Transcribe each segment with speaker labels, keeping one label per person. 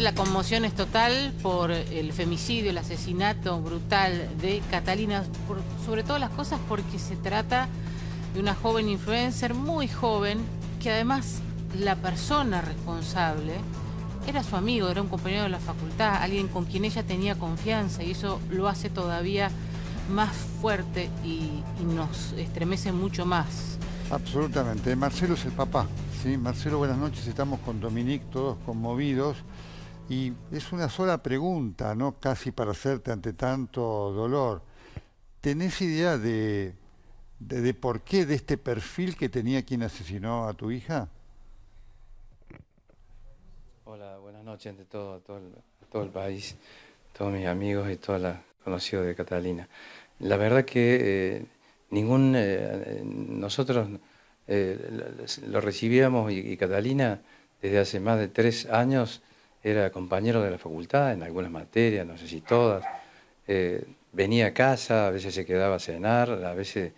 Speaker 1: la conmoción es total por el femicidio, el asesinato brutal de Catalina, sobre todas las cosas porque se trata de una joven influencer muy joven que además la persona responsable era su amigo, era un compañero de la facultad, alguien con quien ella tenía confianza y eso lo hace todavía más fuerte y, nos estremece mucho más.
Speaker 2: Absolutamente. Marcelo es el papá. Sí, Marcelo, buenas noches. Estamos con Dominique, todos conmovidos. Y es una sola pregunta, ¿no? Casi para hacerte ante tanto dolor. ¿Tenés idea de, por qué de este perfil que tenía quien asesinó a tu hija?
Speaker 3: Hola, buenas noches ante todo, a todo el, país, todos mis amigos y todos los conocidos de Catalina. La verdad que eh, ningún. Eh, nosotros eh, lo recibíamos y Catalina desde hace más de tres años era compañero de la facultad en algunas materias, no sé si todas. Eh, venía a casa, a veces se quedaba a cenar, a veces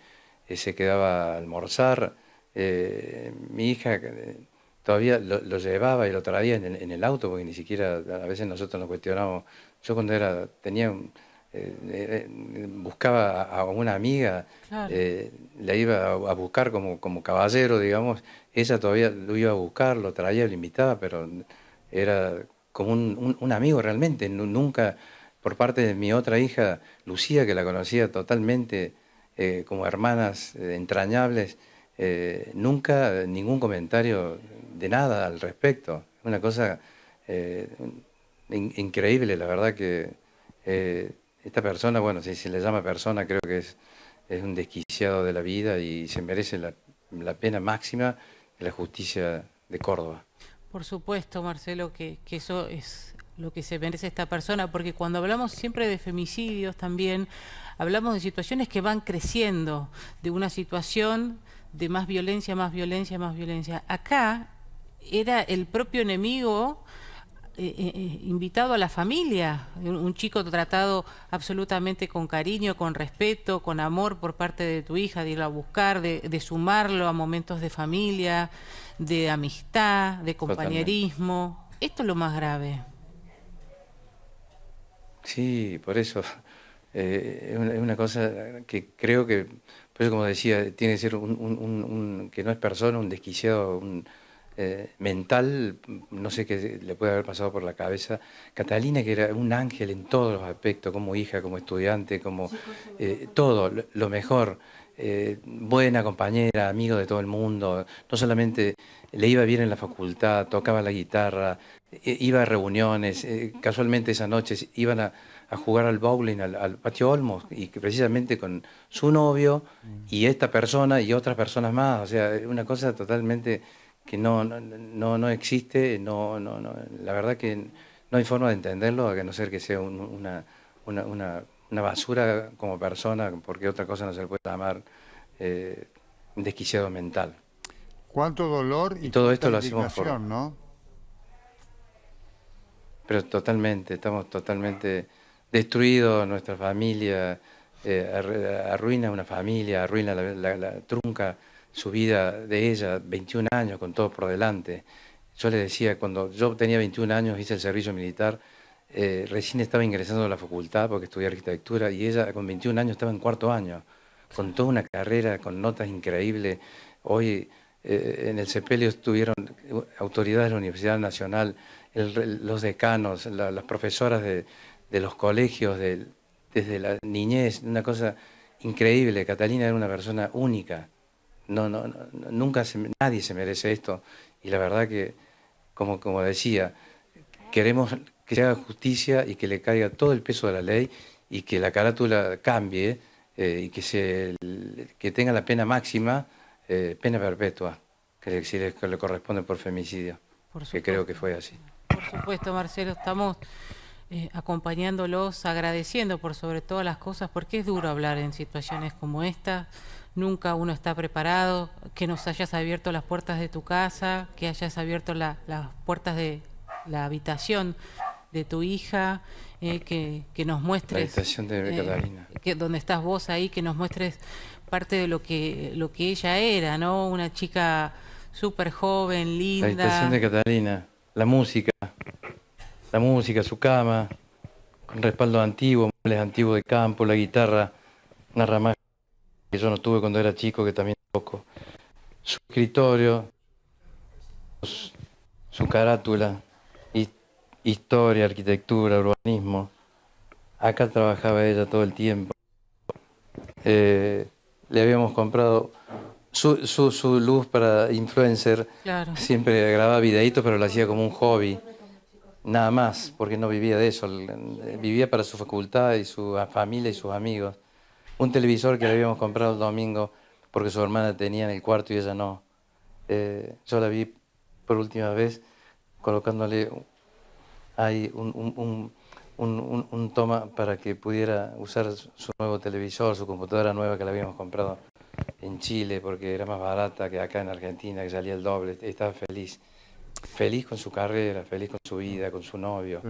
Speaker 3: eh, se quedaba a almorzar. Eh, mi hija todavía lo, llevaba y lo traía en el, auto, porque ni siquiera a veces nosotros nos cuestionamos. Yo cuando era, tenía un, buscaba a, una amiga, la iba a, buscar como, como, caballero, digamos, ella todavía lo iba a buscar, lo traía, lo invitaba, pero era como un, amigo realmente, nunca por parte de mi otra hija, Lucía, que la conocía totalmente eh, como hermanas eh, entrañables, eh, nunca ningún comentario de nada al respecto. Una cosa increíble, la verdad que esta persona, bueno, si se le llama persona, creo que es, es un desquiciado de la vida y se merece la, la pena máxima de la justicia de Córdoba.
Speaker 1: Por supuesto, Marcelo, que, eso es lo que se merece esta persona, porque cuando hablamos siempre de femicidios también, hablamos de situaciones que van creciendo, de una situación de más violencia, más violencia, más violencia. Acá era el propio enemigo eh, eh, eh, invitado a la familia, un, chico tratado absolutamente con cariño, con respeto, con amor por parte de tu hija, de irlo a buscar, de, sumarlo a momentos de familia, de amistad, de compañerismo. Esto es lo más grave.
Speaker 3: Sí, por eso. es, una, cosa que creo que, por eso como decía, tiene que ser un, un que no es persona, un desquiciado, un, eh, mental, no sé qué le puede haber pasado por la cabeza. Catalina, que era un ángel en todos los aspectos, como hija, como estudiante, como eh, todo, lo mejor. Eh, buena compañera, amigo de todo el mundo, no solamente le iba bien en la facultad, tocaba la guitarra, iba a reuniones, casualmente esas noches iban a, jugar al bowling, al, patio Olmos, y que precisamente con su novio mm. y esta persona y otras personas más, o sea, una cosa totalmente que no, no, no, existe, no, no, no, la verdad que no hay forma de entenderlo, a no ser que sea una, una, una, basura como persona, porque otra cosa no se le puede llamar eh, desquiciado mental.
Speaker 2: Cuánto dolor y, todo esto lo hacemos por... ¿no?
Speaker 3: Pero totalmente, estamos totalmente destruidos, nuestra familia eh, arruina una familia, arruina la trunca su vida de ella, 21 años con todo por delante. Yo le decía, cuando yo tenía 21 años, hice el servicio militar, eh, recién estaba ingresando a la facultad porque estudié arquitectura y ella con 21 años estaba en cuarto año, con toda una carrera, con notas increíbles. Hoy eh, en el sepelio estuvieron autoridades de la Universidad Nacional, los decanos, las profesoras de, los colegios, desde la niñez, una cosa increíble. Catalina era una persona única no, no, nunca nadie se merece esto. Y la verdad que, como, como decía, queremos que se haga justicia y que le caiga todo el peso de la ley y que la carátula cambie eh, y que, se, tenga la pena máxima, eh, pena perpetua, que le, que le corresponde por femicidio, que creo que fue así.
Speaker 1: Por supuesto, Marcelo, estamos... Eh, acompañándolos, agradeciendo por sobre todas las cosas, porque es duro hablar en situaciones como esta. Nunca uno está preparado, que nos hayas abierto las puertas de tu casa, que hayas abierto las puertas de la habitación de tu hija, eh, que, nos muestres... habitación de Catalina. Eh, que, donde estás vos ahí, que nos muestres parte de lo que, lo que ella era, ¿no? Una chica súper joven, linda. habitación de
Speaker 3: Catalina, la música la música, su cama, con respaldo antiguo, muebles antiguos de campo, la guitarra, una rama que yo no tuve cuando era chico, que también poco, su escritorio, su, carátula, historia, arquitectura, urbanismo. Acá trabajaba ella todo el tiempo. Eh, le habíamos comprado su, luz para influencer. Siempre grababa videitos, pero lo hacía como un hobby nada más, porque no vivía de eso, vivía para su facultad y su familia y sus amigos. Un televisor que le habíamos comprado el domingo porque su hermana tenía en el cuarto y ella no. Eh, yo la vi por última vez colocándole ahí un, toma para que pudiera usar su nuevo televisor, su computadora nueva que le habíamos comprado en Chile porque era más barata que acá en Argentina, que salía el doble. Estaba feliz feliz con su carrera, feliz con su vida, con su novio.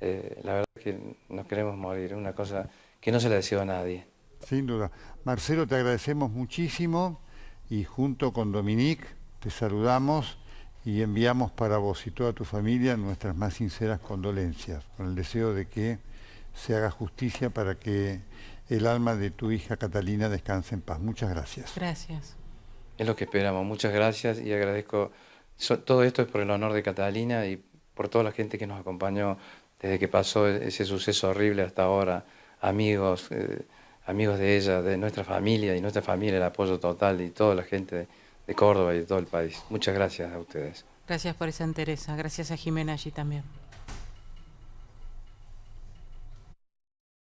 Speaker 3: Eh, la verdad es que nos queremos morir, una cosa que no se la deseo a nadie.
Speaker 2: Sin duda. Marcelo, te agradecemos muchísimo y junto con Dominique te saludamos y enviamos para vos y toda tu familia nuestras más sinceras condolencias, con el deseo de que se haga justicia para que el alma de tu hija Catalina descanse en paz. Muchas gracias. Gracias.
Speaker 3: Es lo que esperamos. Muchas gracias y agradezco todo esto es por el honor de Catalina y por toda la gente que nos acompañó desde que pasó e-, ese suceso horrible hasta ahora, amigos, eh, amigos de ella, de nuestra familia y nuestra familia, el apoyo total y toda la gente de, de Córdoba y de todo el país. Muchas gracias a ustedes.
Speaker 1: Gracias por esa entereza, gracias a Jimena allí también.